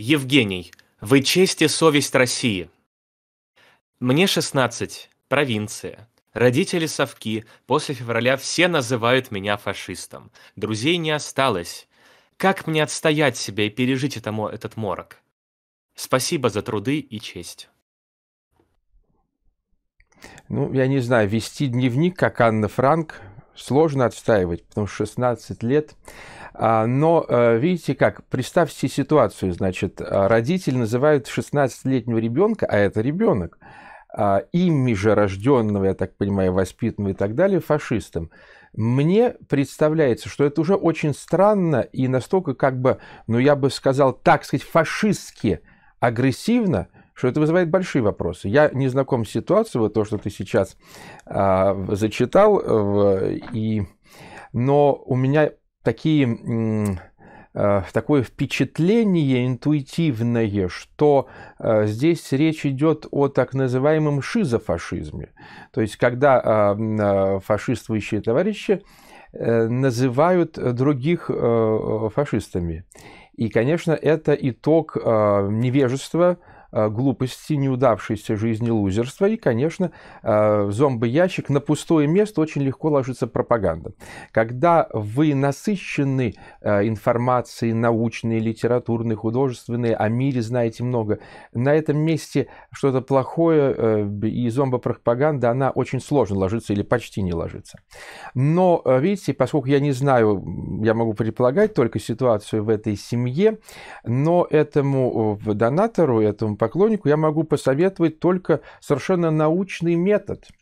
Евгений, вы честь и совесть России. Мне 16, провинция. Родители совки после февраля все называют меня фашистом. Друзей не осталось. Как мне отстоять себя и пережить этому этот морок? Спасибо за труды и честь. Ну, я не знаю, вести дневник, как Анна Франк, сложно отстаивать, потому что 16 лет. А, но э, видите как, представьте ситуацию, значит, а, родители называют 16-летнего ребенка, а это ребенок, а, ими же рожденного, я так понимаю, воспитанного и так далее, фашистом. Мне представляется, что это уже очень странно и настолько как бы, ну я бы сказал, так сказать, фашистски агрессивно, что это вызывает большие вопросы. Я не знаком с ситуацией, вот то, что ты сейчас э, зачитал, э, и, но у меня такие... Э, такое впечатление интуитивное, что э, здесь речь идет о так называемом шизофашизме. То есть, когда а, э, фашистующие товарищи э, называют других фашистами. И, конечно, это итог невежества, Э, глупости, неудавшейся жизни лузерства. И, конечно, в э, ящик на пустое место очень легко ложится пропаганда. Когда вы насыщены э, информацией научной, литературной, художественной, о мире знаете много, на этом месте что-то плохое и зомбопропаганда, она очень сложно ложится или почти не ложится. Но, видите, поскольку я не знаю, я могу предполагать только ситуацию в этой семье, но этому донатору, этому поклоннику я могу посоветовать только совершенно научный метод –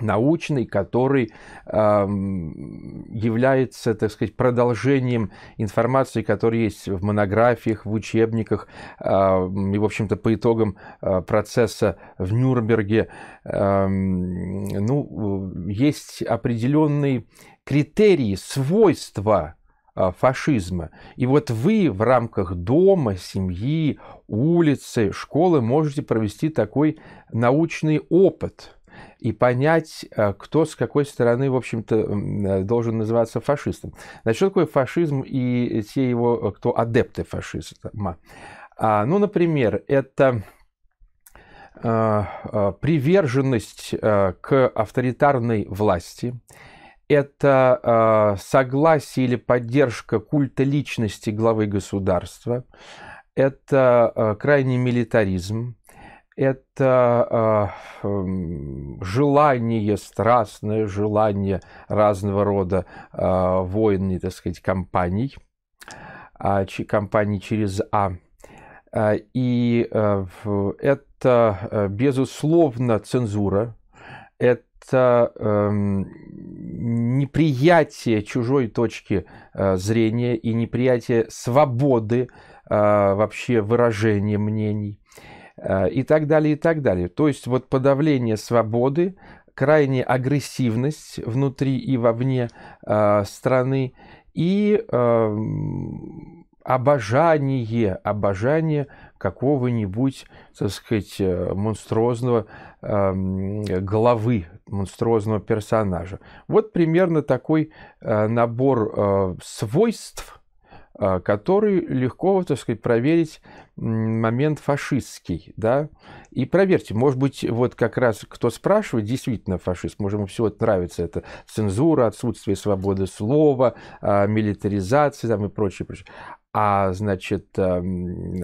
научный, который э, является, так сказать, продолжением информации, которая есть в монографиях, в учебниках э, и, в общем-то, по итогам э, процесса в Нюрнберге, э, ну, есть определенные критерии, свойства Э, фашизма. И вот вы в рамках дома, семьи, улицы, школы можете провести такой научный опыт – и понять, э, кто с какой стороны, в общем-то, э, должен называться фашистом. Значит, что такое фашизм и те его, кто адепты фашизма? А, ну, например, это приверженность к авторитарной власти – это э, согласие или поддержка культа личности главы государства, это э, крайний милитаризм, это э, желание, страстное желание разного рода э, войн и, так сказать, компаний, э, компаний через А. И э, это, безусловно, цензура, это эм, неприятие чужой точки э, зрения и неприятие свободы э, вообще выражения мнений э, и так далее, и так далее. То есть вот подавление свободы, крайняя агрессивность внутри и вовне э, страны и э, обожание, обожание какого-нибудь, так сказать, э, монструозного э, главы, монструозного персонажа. Вот примерно такой э, набор э, свойств, э, который легко, так сказать, проверить момент фашистский, да, и проверьте, может быть, вот как раз кто спрашивает, действительно фашист, может ему всего нравится это цензура, отсутствие свободы слова, а, милитаризация там и прочее, прочее. А значит, а,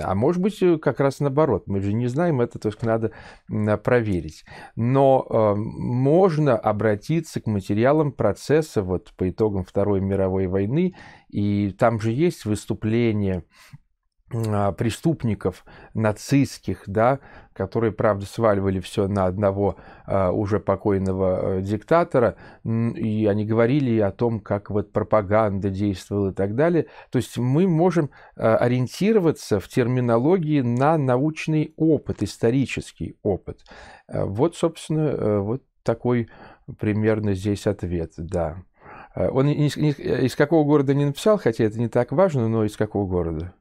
а может быть, э, как раз наоборот, мы же не знаем это, то есть надо а, проверить. Но можно обратиться к материалам процесса вот по итогам Второй мировой войны, и там же есть выступление а, преступников нацистских, да, которые, правда, сваливали все на одного а, уже покойного э, диктатора, и они говорили о том, как вот пропаганда действовала и так далее. То есть мы можем э, ориентироваться в терминологии на научный опыт, исторический опыт. Э, вот, собственно, вот такой примерно здесь ответ, да. Он из, какого города не написал, хотя это не так важно, но из какого города?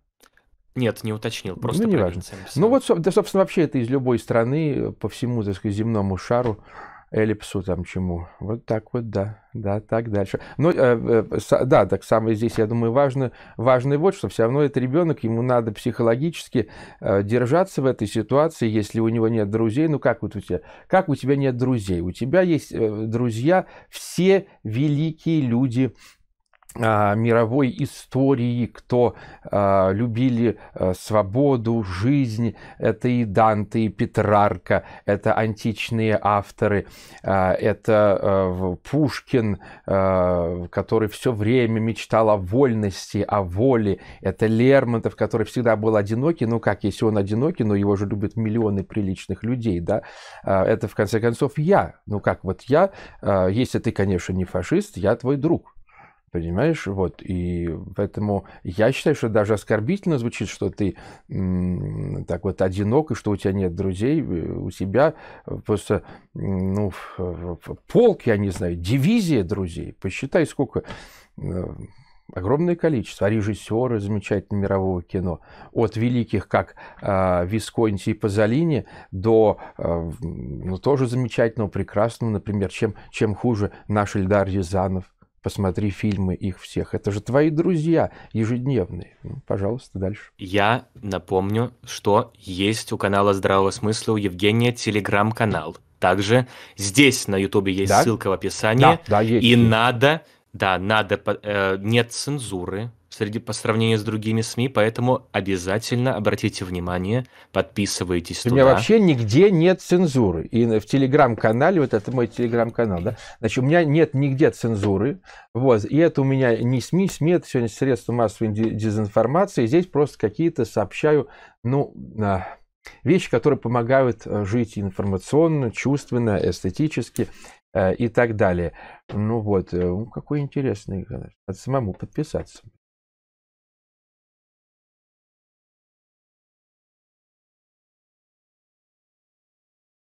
Нет, не уточнил, ну, просто ну, не важно. Ну вот, собственно, вообще это из любой страны э, по всему, так сказать, земному шару эллипсу там чему. Вот так вот, да, да, так дальше. Ну, э, э, да, так самое здесь, я думаю, важно, важно вот, что все равно этот ребенок, ему надо психологически э, держаться в этой ситуации, если у него нет друзей. Ну, как вот у тебя? Как у тебя нет друзей? У тебя есть э, друзья, все великие люди а, мировой истории, кто э, любили э, свободу, жизнь, это и Данте, и Петрарка, это античные авторы, а, э, это Пушкин, э, который все время мечтал о вольности, о воле, это Лермонтов, который всегда был одинокий, ну как, если он одинокий, но его же любят миллионы приличных людей, да, это в конце концов я, ну как, вот я, э, если ты, конечно, не фашист, я твой друг, Понимаешь, вот, и поэтому я считаю, что даже оскорбительно звучит, что ты так вот одинок, и что у тебя нет друзей, э, у тебя просто, ну, полк, я не знаю, дивизия друзей, посчитай, сколько, э, огромное количество, а режиссеры замечательного мирового кино, от великих, как э, Висконти и Пазолини, до э, ну, тоже замечательного, прекрасного, например, чем, чем хуже наш Эльдар Рязанов – Посмотри фильмы их всех. Это же твои друзья ежедневные. Ну, пожалуйста, дальше. Я напомню, что есть у канала Здравого смысла у Евгения телеграм-канал. Также здесь на Ютубе есть да? ссылка в описании. Да, да, есть. И надо, да, надо, э, нет цензуры, среди по сравнению с другими СМИ, поэтому обязательно обратите внимание, подписывайтесь У туда. меня вообще нигде нет цензуры. И в телеграм-канале, вот это мой телеграм-канал, да, значит, у меня нет нигде цензуры. Вот, и это у меня не СМИ, СМИ это сегодня средства массовой дезинформации. Здесь просто какие-то сообщаю, ну, а, вещи, которые помогают э, жить информационно, чувственно, эстетически э, и так далее. Ну вот, э, какой интересный, надо самому подписаться.